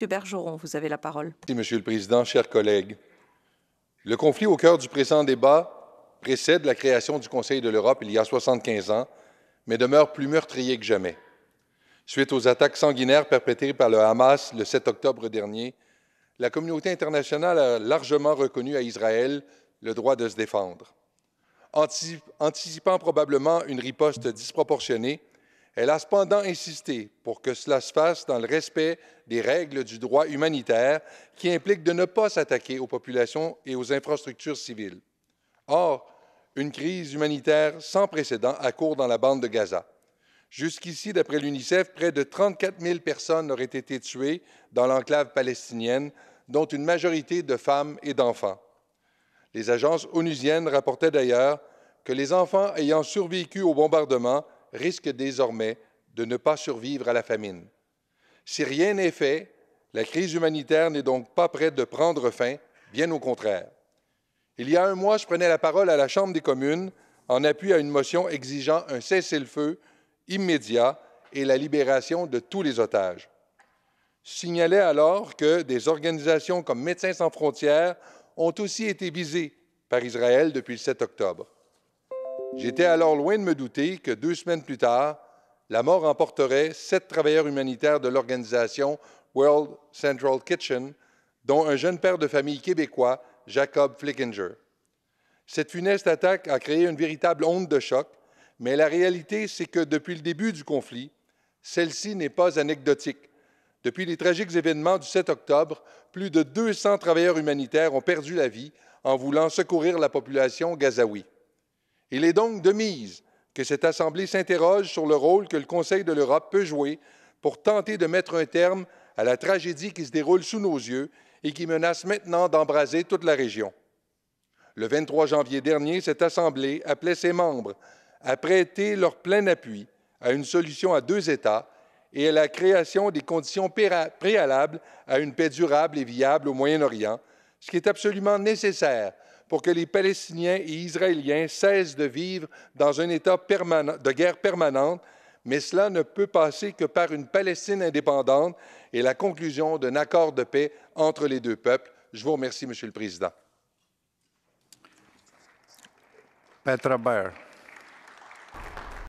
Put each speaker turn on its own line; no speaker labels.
Monsieur Bergeron, vous avez la parole. Merci, Monsieur le Président, chers collègues. Le conflit au cœur du présent débat précède la création du Conseil de l'Europe il y a 75 ans, mais demeure plus meurtrier que jamais. Suite aux attaques sanguinaires perpétrées par le Hamas le 7 octobre dernier, la communauté internationale a largement reconnu à Israël le droit de se défendre. Anticipant probablement une riposte disproportionnée, elle a cependant insisté pour que cela se fasse dans le respect des règles du droit humanitaire qui impliquent de ne pas s'attaquer aux populations et aux infrastructures civiles. Or, une crise humanitaire sans précédent cours dans la bande de Gaza. Jusqu'ici, d'après l'UNICEF, près de 34 000 personnes auraient été tuées dans l'enclave palestinienne, dont une majorité de femmes et d'enfants. Les agences onusiennes rapportaient d'ailleurs que les enfants ayant survécu au bombardement risque désormais de ne pas survivre à la famine. Si rien n'est fait, la crise humanitaire n'est donc pas prête de prendre fin, bien au contraire. Il y a un mois, je prenais la parole à la Chambre des communes en appui à une motion exigeant un cessez-le-feu immédiat et la libération de tous les otages. Je signalais alors que des organisations comme Médecins sans frontières ont aussi été visées par Israël depuis le 7 octobre. J'étais alors loin de me douter que deux semaines plus tard, la mort emporterait sept travailleurs humanitaires de l'organisation World Central Kitchen, dont un jeune père de famille québécois, Jacob Flickinger. Cette funeste attaque a créé une véritable onde de choc, mais la réalité, c'est que depuis le début du conflit, celle-ci n'est pas anecdotique. Depuis les tragiques événements du 7 octobre, plus de 200 travailleurs humanitaires ont perdu la vie en voulant secourir la population gazaouie. Il est donc de mise que cette Assemblée s'interroge sur le rôle que le Conseil de l'Europe peut jouer pour tenter de mettre un terme à la tragédie qui se déroule sous nos yeux et qui menace maintenant d'embraser toute la région. Le 23 janvier dernier, cette Assemblée appelait ses membres à prêter leur plein appui à une solution à deux États et à la création des conditions préalables à une paix durable et viable au Moyen-Orient, ce qui est absolument nécessaire pour que les Palestiniens et Israéliens cessent de vivre dans un état de guerre permanente, mais cela ne peut passer que par une Palestine indépendante et la conclusion d'un accord de paix entre les deux peuples. Je vous remercie, Monsieur le Président. Petra